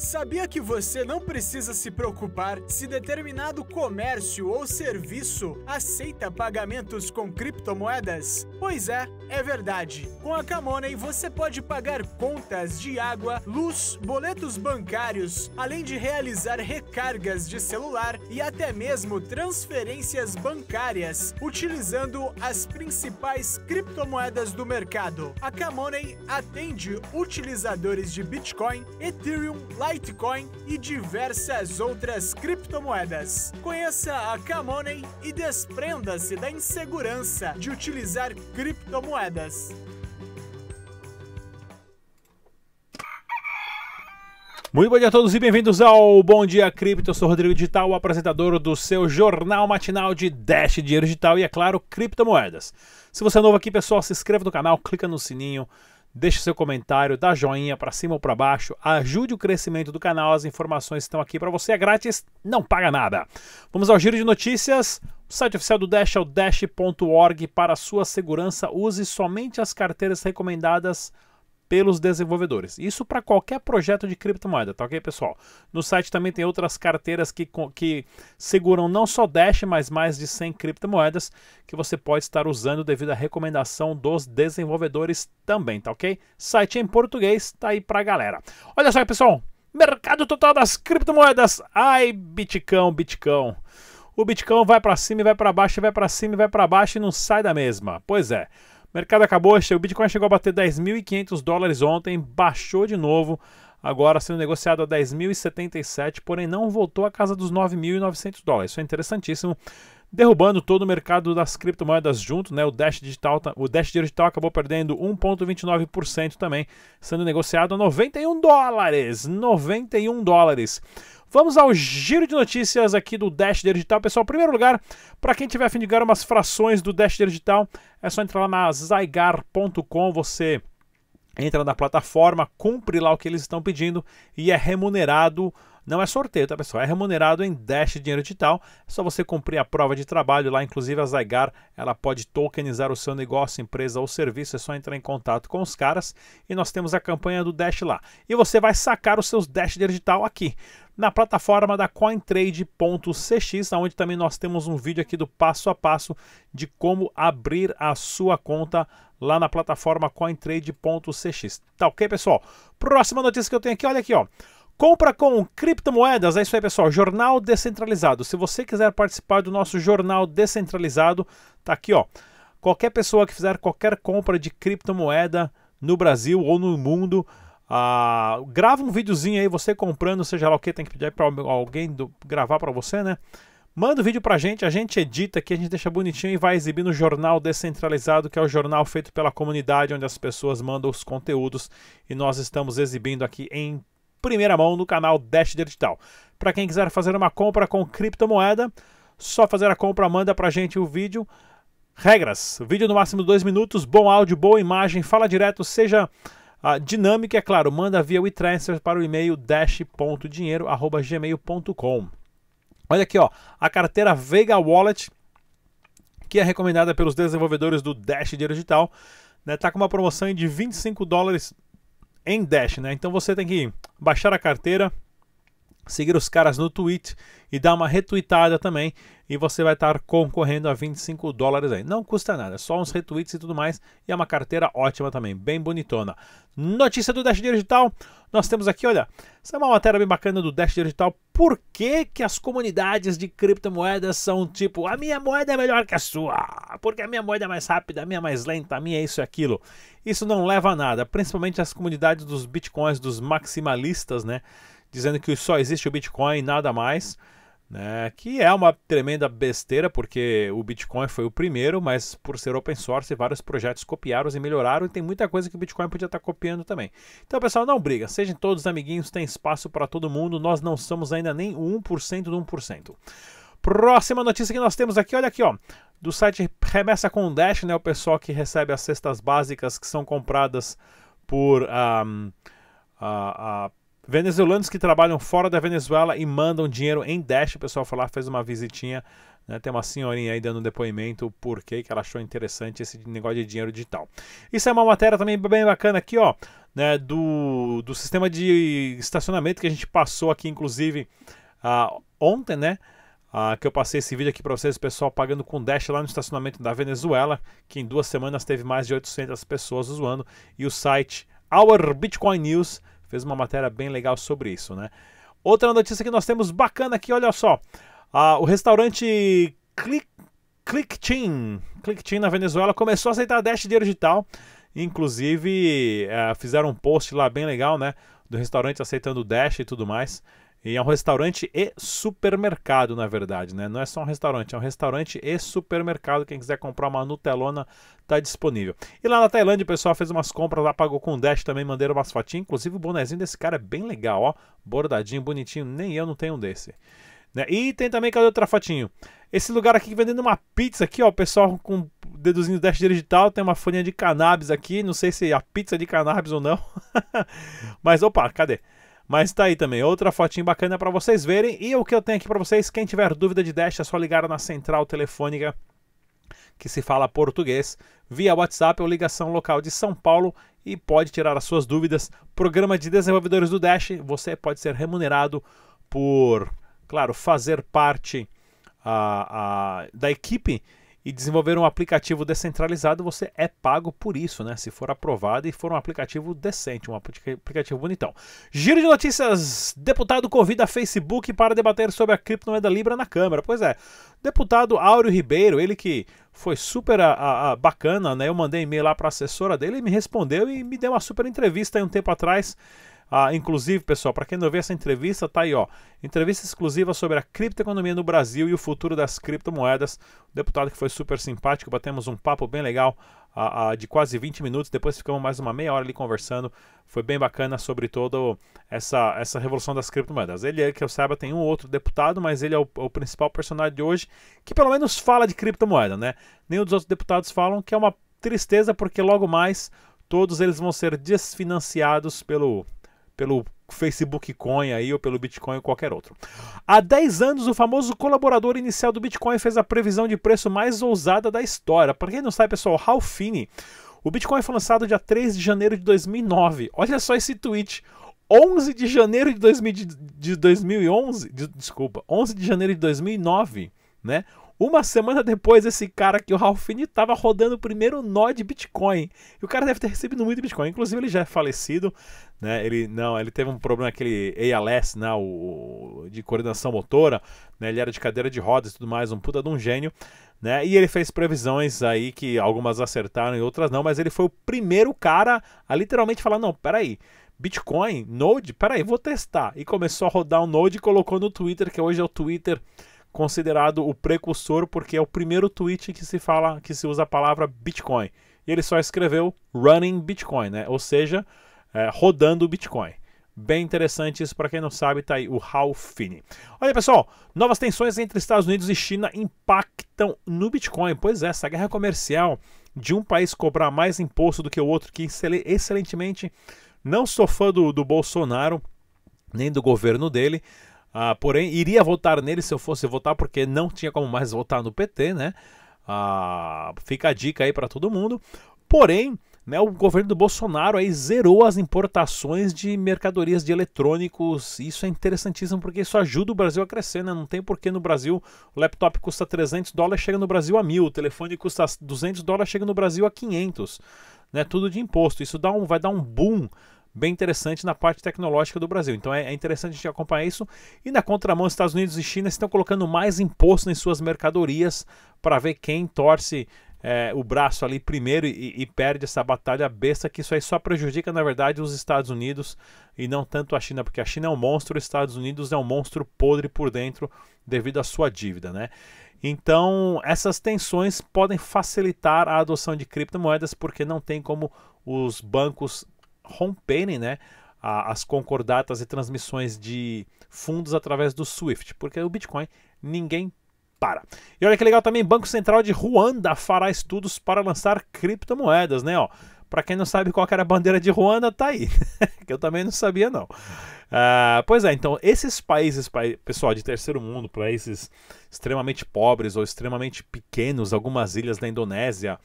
Sabia que você não precisa se preocupar se determinado comércio ou serviço aceita pagamentos com criptomoedas? Pois é, é verdade. Com a Camoney você pode pagar contas de água, luz, boletos bancários, além de realizar recargas de celular e até mesmo transferências bancárias utilizando as principais criptomoedas do mercado. A Camoney atende utilizadores de Bitcoin, Ethereum, Litecoin Litecoin e diversas outras criptomoedas. Conheça a Camoney e desprenda-se da insegurança de utilizar criptomoedas. Muito bom dia a todos e bem-vindos ao Bom Dia Cripto. Eu sou Rodrigo Digital, apresentador do seu jornal matinal de Dash Dinheiro Digital e, é claro, criptomoedas. Se você é novo aqui, pessoal, se inscreva no canal, clica no sininho Deixe seu comentário, dá joinha para cima ou para baixo, ajude o crescimento do canal, as informações estão aqui para você, é grátis, não paga nada. Vamos ao giro de notícias. O site oficial do Dash é o dash.org. Para sua segurança, use somente as carteiras recomendadas pelos desenvolvedores. Isso para qualquer projeto de criptomoeda, tá ok, pessoal? No site também tem outras carteiras que, que seguram não só Dash, mas mais de 100 criptomoedas que você pode estar usando devido à recomendação dos desenvolvedores também, tá ok? Site em português, tá aí a galera. Olha só, pessoal, mercado total das criptomoedas. Ai, Bitcão, Bitcão. O Bitcão vai para cima, e vai para baixo, vai para cima, e vai para baixo e não sai da mesma. Pois é. O mercado acabou, o Bitcoin chegou a bater 10.500 dólares ontem, baixou de novo, agora sendo negociado a 10.077, porém não voltou à casa dos 9.900 dólares. Isso é interessantíssimo derrubando todo o mercado das criptomoedas junto, né? O Dash Digital, o Dash Digital acabou perdendo 1.29% também, sendo negociado a 91 dólares, 91 dólares. Vamos ao giro de notícias aqui do Dash Digital. Pessoal, em primeiro lugar, para quem tiver afim de ganhar umas frações do Dash Digital, é só entrar lá na zygar.com, você entra na plataforma, cumpre lá o que eles estão pedindo e é remunerado não é sorteio, tá pessoal? É remunerado em Dash Dinheiro Digital. É só você cumprir a prova de trabalho lá. Inclusive a Zygar, ela pode tokenizar o seu negócio, empresa ou serviço. É só entrar em contato com os caras e nós temos a campanha do Dash lá. E você vai sacar os seus Dash Dinheiro Digital aqui na plataforma da CoinTrade.cx, onde também nós temos um vídeo aqui do passo a passo de como abrir a sua conta lá na plataforma CoinTrade.cx. Tá ok, pessoal? Próxima notícia que eu tenho aqui, olha aqui, ó. Compra com criptomoedas, é isso aí pessoal, Jornal Descentralizado. Se você quiser participar do nosso Jornal Descentralizado, tá aqui ó. Qualquer pessoa que fizer qualquer compra de criptomoeda no Brasil ou no mundo, ah, grava um videozinho aí, você comprando, seja lá o que, tem que pedir para alguém do, gravar para você, né? Manda o um vídeo a gente, a gente edita aqui, a gente deixa bonitinho e vai exibir no jornal descentralizado, que é o jornal feito pela comunidade, onde as pessoas mandam os conteúdos e nós estamos exibindo aqui em primeira mão no canal Dash Digital. Para quem quiser fazer uma compra com criptomoeda, só fazer a compra, manda para a gente o vídeo. Regras: vídeo no máximo dois minutos, bom áudio, boa imagem, fala direto, seja uh, ah, dinâmica, é claro. Manda via WeTransfer para o e-mail dash.dinheiro.gmail.com. Olha aqui, ó, a carteira Vega Wallet, que é recomendada pelos desenvolvedores do Dash Dinheiro Digital, né, tá com uma promoção de 25 dólares em Dash, né? Então você tem que baixar a carteira seguir os caras no tweet e dar uma retweetada também e você vai estar concorrendo a 25 dólares aí. Não custa nada, só uns retweets e tudo mais e é uma carteira ótima também, bem bonitona. Notícia do Dash Digital, nós temos aqui, olha, essa é uma matéria bem bacana do Dash Digital, por que, que as comunidades de criptomoedas são tipo, a minha moeda é melhor que a sua, porque a minha moeda é mais rápida, a minha é mais lenta, a minha é isso e aquilo. Isso não leva a nada, principalmente as comunidades dos bitcoins, dos maximalistas, né? dizendo que só existe o Bitcoin e nada mais. Né, que é uma tremenda besteira, porque o Bitcoin foi o primeiro, mas por ser open source, vários projetos copiaram e melhoraram, e tem muita coisa que o Bitcoin podia estar copiando também. Então, pessoal, não briga, sejam todos amiguinhos, tem espaço para todo mundo, nós não somos ainda nem 1% do 1%. Próxima notícia que nós temos aqui, olha aqui, ó, do site Remessa com Dash, né, o pessoal que recebe as cestas básicas que são compradas por... Um, a, a Venezuelanos que trabalham fora da Venezuela e mandam dinheiro em Dash. O pessoal foi lá, fez uma visitinha. Né? Tem uma senhorinha aí dando um depoimento por que ela achou interessante esse negócio de dinheiro digital. Isso é uma matéria também bem bacana aqui, ó. Né, do, do sistema de estacionamento que a gente passou aqui, inclusive, uh, ontem, né? Ah, que eu passei esse vídeo aqui para vocês, pessoal pagando com Dash lá no estacionamento da Venezuela, que em duas semanas teve mais de 800 pessoas usando, e o site Our Bitcoin News fez uma matéria bem legal sobre isso, né? Outra notícia que nós temos bacana aqui, olha só. Ah, o restaurante Click, Chin, Click Chin na Venezuela começou a aceitar Dash dinheiro digital. Inclusive, eh, fizeram um post lá bem legal, né? Do restaurante aceitando Dash e tudo mais. E é um restaurante e supermercado, na verdade, né? Não é só um restaurante, é um restaurante e supermercado. Quem quiser comprar uma Nutelona, tá disponível. E lá na Tailândia, o pessoal fez umas compras lá, pagou com Dash também, mandaram umas fatinhas. Inclusive, o bonezinho desse cara é bem legal, ó. Bordadinho, bonitinho. Nem eu não tenho um desse. Né? E tem também, cadê outra fatinho? Esse lugar aqui vendendo uma pizza aqui, ó. O pessoal com deduzindo dash digital, tem uma folhinha de cannabis aqui. Não sei se é a pizza de cannabis ou não. Mas, opa, cadê? Mas tá aí também, outra fotinho bacana para vocês verem. E o que eu tenho aqui para vocês, quem tiver dúvida de Dash, é só ligar na central telefônica que se fala português, via WhatsApp ou ligação local de São Paulo e pode tirar as suas dúvidas. Programa de desenvolvedores do Dash, você pode ser remunerado por, claro, fazer parte a, ah, a, ah, da equipe e desenvolver um aplicativo descentralizado, você é pago por isso, né? Se for aprovado e for um aplicativo decente, um aplicativo bonitão. Giro de notícias: deputado convida Facebook para debater sobre a criptomoeda Libra na Câmara. Pois é, deputado Áureo Ribeiro, ele que foi super a, a, a bacana, né? Eu mandei e-mail lá para a assessora dele, ele me respondeu e me deu uma super entrevista aí um tempo atrás. Ah, inclusive, pessoal, para quem não vê essa entrevista, tá aí, ó. Entrevista exclusiva sobre a criptoeconomia no Brasil e o futuro das criptomoedas. O deputado que foi super simpático, batemos um papo bem legal ah, ah, de quase 20 minutos. Depois ficamos mais uma meia hora ali conversando. Foi bem bacana sobre toda essa, essa revolução das criptomoedas. Ele, é, que eu saiba, tem um outro deputado, mas ele é o, é o principal personagem de hoje que pelo menos fala de criptomoeda, né? Nenhum dos outros deputados falam, que é uma tristeza porque logo mais todos eles vão ser desfinanciados pelo pelo Facebook Coin aí ou pelo Bitcoin ou qualquer outro. Há 10 anos, o famoso colaborador inicial do Bitcoin fez a previsão de preço mais ousada da história. Para quem não sabe, pessoal, Ralph Finney, o Bitcoin foi lançado dia 3 de janeiro de 2009. Olha só esse tweet. 11 de janeiro de, 2000, de 2011, de, desculpa, 11 de janeiro de 2009, né? Uma semana depois, esse cara que o Ralfini, estava rodando o primeiro nó de Bitcoin. E o cara deve ter recebido muito Bitcoin. Inclusive, ele já é falecido, né? Ele não, ele teve um problema aquele ALS, né? O, de coordenação motora, né? Ele era de cadeira de rodas e tudo mais, um puta de um gênio, né? E ele fez previsões aí que algumas acertaram e outras não, mas ele foi o primeiro cara a literalmente falar: não, peraí. Bitcoin, Node, peraí, vou testar. E começou a rodar o um Node e colocou no Twitter, que hoje é o Twitter considerado o precursor porque é o primeiro tweet que se fala que se usa a palavra Bitcoin. E ele só escreveu running Bitcoin, né? Ou seja, é, rodando Bitcoin. Bem interessante isso para quem não sabe, tá aí o Hal Finney. Olha pessoal, novas tensões entre Estados Unidos e China impactam no Bitcoin. Pois é, essa guerra comercial de um país cobrar mais imposto do que o outro, que excelentemente não sou fã do, do Bolsonaro, nem do governo dele, ah, porém, iria votar nele se eu fosse votar, porque não tinha como mais votar no PT, né? Ah, fica a dica aí para todo mundo. Porém, né, o governo do Bolsonaro aí zerou as importações de mercadorias de eletrônicos. Isso é interessantíssimo porque isso ajuda o Brasil a crescer, né? Não tem porquê no Brasil o laptop custa 300 dólares, chega no Brasil a mil, o telefone custa 200 dólares, chega no Brasil a 500, né? Tudo de imposto. Isso dá um, vai dar um boom bem interessante na parte tecnológica do Brasil. Então é, é, interessante a gente acompanhar isso. E na contramão, Estados Unidos e China estão colocando mais imposto em suas mercadorias para ver quem torce é, o braço ali primeiro e, e, perde essa batalha besta, que isso aí só prejudica, na verdade, os Estados Unidos e não tanto a China, porque a China é um monstro, os Estados Unidos é um monstro podre por dentro devido à sua dívida, né? Então, essas tensões podem facilitar a adoção de criptomoedas, porque não tem como os bancos romperem né, a, as concordatas e transmissões de fundos através do SWIFT, porque o Bitcoin ninguém para. E olha que legal também, Banco Central de Ruanda fará estudos para lançar criptomoedas, né? Ó, para quem não sabe qual era a bandeira de Ruanda, tá aí. que eu também não sabia, não. Uh, pois é, então, esses países, pessoal, de terceiro mundo, países extremamente pobres ou extremamente pequenos, algumas ilhas da Indonésia,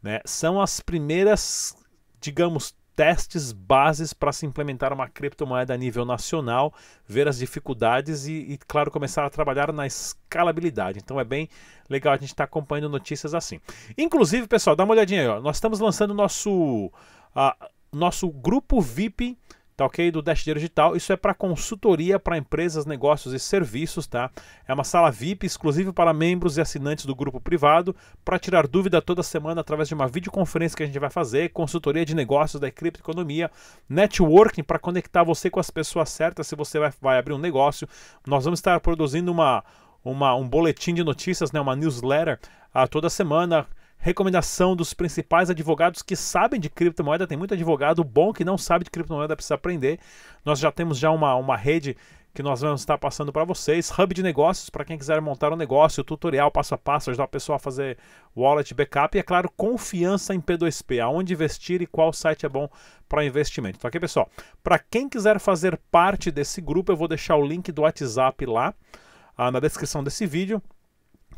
né, são as primeiras, digamos, testes bases para se implementar uma criptomoeda a nível nacional, ver as dificuldades e, e, claro, começar a trabalhar na escalabilidade. Então é bem legal a gente estar tá acompanhando notícias assim. Inclusive, pessoal, dá uma olhadinha aí. Ó. Nós estamos lançando nosso, ah, nosso grupo VIP tá ok? Do Dash Digital. Isso é para consultoria para empresas, negócios e serviços, tá? É uma sala VIP exclusiva para membros e assinantes do grupo privado para tirar dúvida toda semana através de uma videoconferência que a gente vai fazer, consultoria de negócios da Economia, networking para conectar você com as pessoas certas se você vai, vai abrir um negócio. Nós vamos estar produzindo uma, uma, um boletim de notícias, né? uma newsletter a ah, toda semana recomendação dos principais advogados que sabem de criptomoeda. Tem muito advogado bom que não sabe de criptomoeda, precisa aprender. Nós já temos já uma, uma rede que nós vamos estar passando para vocês. Hub de negócios, para quem quiser montar um negócio, tutorial passo a passo, ajudar a pessoa a fazer wallet, backup. E, é claro, confiança em P2P, aonde investir e qual site é bom para investimento. Então, aqui, pessoal, para quem quiser fazer parte desse grupo, eu vou deixar o link do WhatsApp lá ah, na descrição desse vídeo.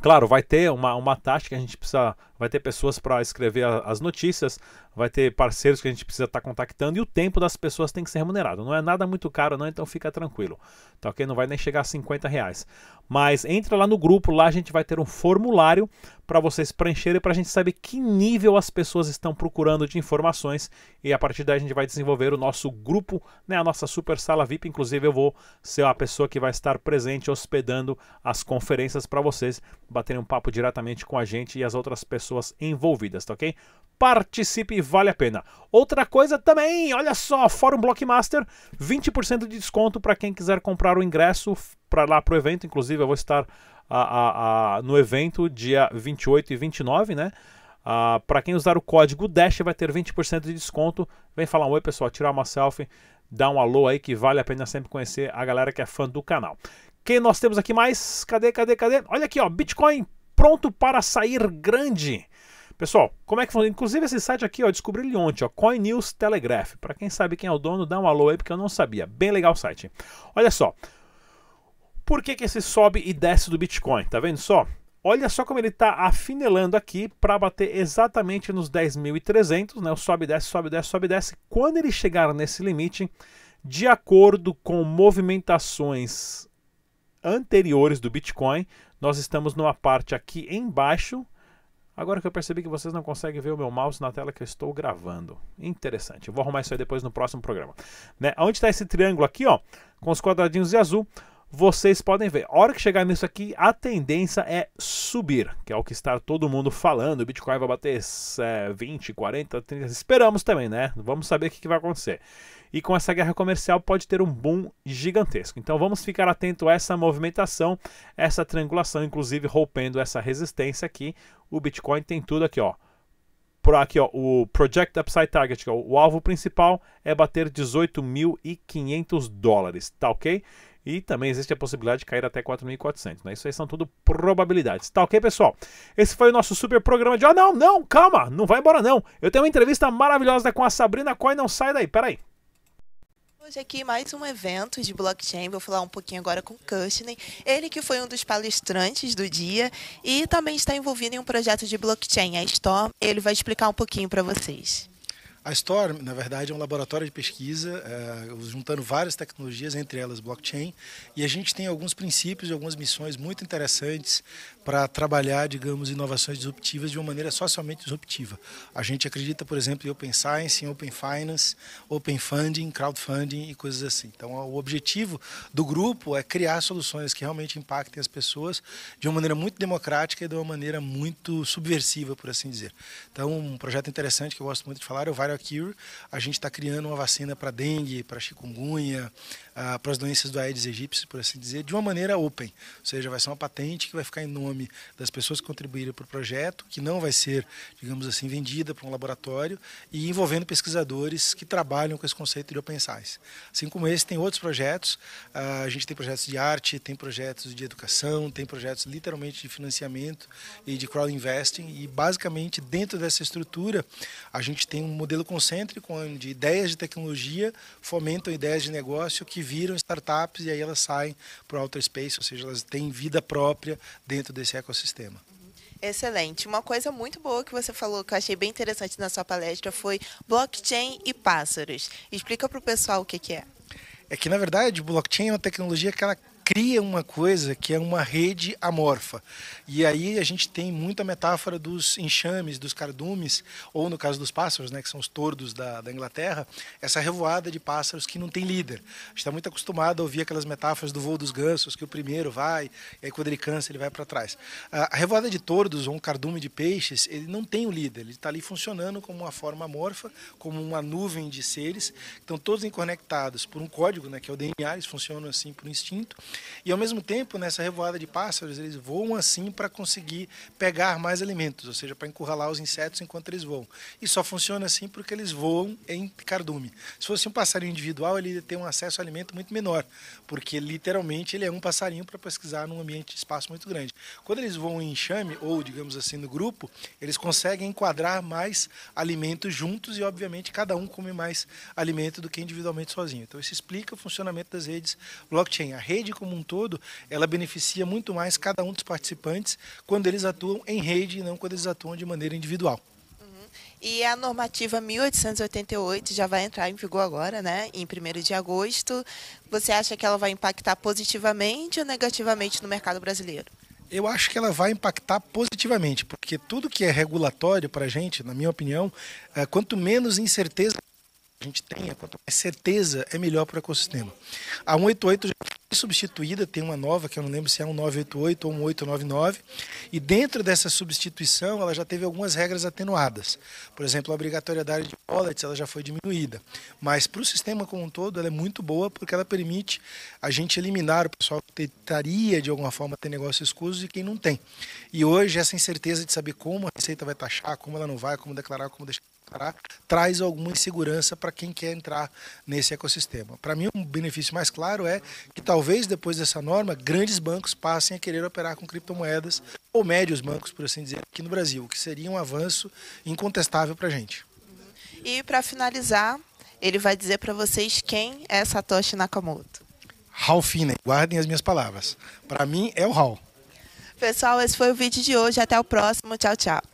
Claro, vai ter uma, uma taxa que a gente precisa. Vai ter pessoas para escrever a, as notícias, vai ter parceiros que a gente precisa estar tá contactando e o tempo das pessoas tem que ser remunerado. Não é nada muito caro, não, então fica tranquilo. Tá ok? Não vai nem chegar a 50 reais. Mas entra lá no grupo, lá a gente vai ter um formulário para vocês preencherem para a gente saber que nível as pessoas estão procurando de informações e a partir daí a gente vai desenvolver o nosso grupo, né, a nossa super sala VIP. Inclusive eu vou ser a pessoa que vai estar presente hospedando as conferências para vocês baterem um papo diretamente com a gente e as outras pessoas envolvidas, tá ok? participe, vale a pena. Outra coisa também, olha só, Fórum Blockmaster, 20% de desconto para quem quiser comprar o ingresso para lá para o evento. Inclusive, eu vou estar a, a, a, no evento dia 28 e 29, né? Uh, ah, para quem usar o código DASH vai ter 20% de desconto. Vem falar um oi, pessoal, tirar uma selfie, dar um alô aí que vale a pena sempre conhecer a galera que é fã do canal. Quem nós temos aqui mais? Cadê, cadê, cadê? Olha aqui, ó, Bitcoin pronto para sair grande. Pessoal, como é que funciona? Inclusive esse site aqui, ó, descobri ele ontem, ó, Coin News Telegraph. Para quem sabe quem é o dono, dá um alô aí porque eu não sabia. Bem legal o site. Olha só. Por que que esse sobe e desce do Bitcoin? Tá vendo só? Olha só como ele está afinelando aqui para bater exatamente nos 10.300, né? O sobe, desce, sobe, desce, sobe, desce. Quando ele chegar nesse limite, de acordo com movimentações anteriores do Bitcoin, nós estamos numa parte aqui embaixo Agora que eu percebi que vocês não conseguem ver o meu mouse na tela que eu estou gravando. Interessante. Eu vou arrumar isso aí depois no próximo programa. Né? Onde está esse triângulo aqui, ó? Com os quadradinhos de azul, vocês podem ver. A hora que chegar nisso aqui, a tendência é subir, que é o que está todo mundo falando. O Bitcoin vai bater é, 20, 40, 30. Esperamos também, né? Vamos saber o que, que vai acontecer e com essa guerra comercial pode ter um boom gigantesco. Então vamos ficar atento a essa movimentação, essa triangulação, inclusive rompendo essa resistência aqui. O Bitcoin tem tudo aqui, ó. Por aqui, ó, o Project Upside Target, é o alvo principal é bater 18.500 dólares, tá ok? E também existe a possibilidade de cair até 4.400, né? Isso aí são tudo probabilidades, tá ok, pessoal? Esse foi o nosso super programa de... Ah, não, não, calma, não vai embora não. Eu tenho uma entrevista maravilhosa com a Sabrina Coin, não sai daí, peraí. Hoje aqui mais um evento de blockchain, vou falar um pouquinho agora com Kushner, ele que foi um dos palestrantes do dia e também está envolvido em um projeto de blockchain, a Storm, ele vai explicar um pouquinho para vocês. A Storm, na verdade, é um laboratório de pesquisa eh, juntando várias tecnologias, entre elas blockchain, e a gente tem alguns princípios e algumas missões muito interessantes para trabalhar, digamos, inovações disruptivas de uma maneira socialmente disruptiva. A gente acredita, por exemplo, em Open Science, em Open Finance, Open Funding, Crowdfunding e coisas assim. Então, o objetivo do grupo é criar soluções que realmente impactem as pessoas de uma maneira muito democrática e de uma maneira muito subversiva, por assim dizer. Então, um projeto interessante que eu gosto muito de falar é o aqui a gente está criando uma vacina para dengue, para chikungunya, ah, para as doenças do Aedes aegypti, por assim dizer, de uma maneira open. Ou seja, vai ser uma patente que vai ficar em nome das pessoas que contribuíram para o projeto, que não vai ser, digamos assim, vendida para um laboratório e envolvendo pesquisadores que trabalham com esse conceito de open science. Assim como esse, tem outros projetos. Ah, a gente tem projetos de arte, tem projetos de educação, tem projetos literalmente de financiamento e de crowd investing. E basicamente dentro dessa estrutura a gente tem um modelo modelo concêntrico, onde ideias de tecnologia fomentam ideias de negócio que viram startups e aí elas saem para o outer space, ou seja, elas têm vida própria dentro desse ecossistema. Excelente. Uma coisa muito boa que você falou, que eu achei bem interessante na sua palestra, foi blockchain e pássaros. Explica para o pessoal o que, que é. É que, na verdade, blockchain é uma tecnologia que ela cria uma coisa que é uma rede amorfa. E aí a gente tem muita metáfora dos enxames, dos cardumes, ou no caso dos pássaros, né, que são os tordos da, da Inglaterra, essa revoada de pássaros que não tem líder. A gente está muito acostumado a ouvir aquelas metáforas do voo dos gansos, que o primeiro vai, e aí quando ele cansa, ele vai para trás. A, revoada de tordos, ou um cardume de peixes, ele não tem o um líder, ele está ali funcionando como uma forma amorfa, como uma nuvem de seres, que estão todos conectados por um código, né, que é o DNA, eles funcionam assim por instinto, e ao mesmo tempo, nessa revoada de pássaros, eles voam assim para conseguir pegar mais alimentos, ou seja, para encurralar os insetos enquanto eles voam. E só funciona assim porque eles voam em cardume. Se fosse um passarinho individual, ele ia ter um acesso a alimento muito menor, porque literalmente ele é um passarinho para pesquisar num ambiente de espaço muito grande. Quando eles voam em enxame, ou digamos assim, no grupo, eles conseguem enquadrar mais alimentos juntos e, obviamente, cada um come mais alimento do que individualmente sozinho. Então, isso explica o funcionamento das redes blockchain. A rede como um todo, ela beneficia muito mais cada um dos participantes quando eles atuam em rede e não quando eles atuam de maneira individual. Uhum. E a normativa 1888 já vai entrar em vigor agora, né? Em 1 de agosto. Você acha que ela vai impactar positivamente ou negativamente no mercado brasileiro? Eu acho que ela vai impactar positivamente, porque tudo que é regulatório para a gente, na minha opinião, é, quanto menos incerteza a gente tenha, é quanto mais é certeza, é melhor para o ecossistema. A 188 já foi substituída, tem uma nova, que eu não lembro se é um 988 ou um 899, e dentro dessa substituição ela já teve algumas regras atenuadas. Por exemplo, a obrigatoriedade de wallets ela já foi diminuída, mas para o sistema como um todo ela é muito boa porque ela permite a gente eliminar o pessoal que tentaria de alguma forma ter negócios escusos e quem não tem. E hoje essa incerteza de saber como a receita vai taxar, como ela não vai, como declarar, como deixar tá? traz alguma insegurança para quem quer entrar nesse ecossistema. Para mim, um benefício mais claro é que talvez depois dessa norma, grandes bancos passem a querer operar com criptomoedas, ou médios bancos, por assim dizer, aqui no Brasil, o que seria um avanço incontestável para a gente. Uhum. E para finalizar, ele vai dizer para vocês quem é Satoshi Nakamoto. Hal guardem as minhas palavras. Para mim é o Ralph. Pessoal, esse foi o vídeo de hoje. Até o próximo. Tchau, tchau.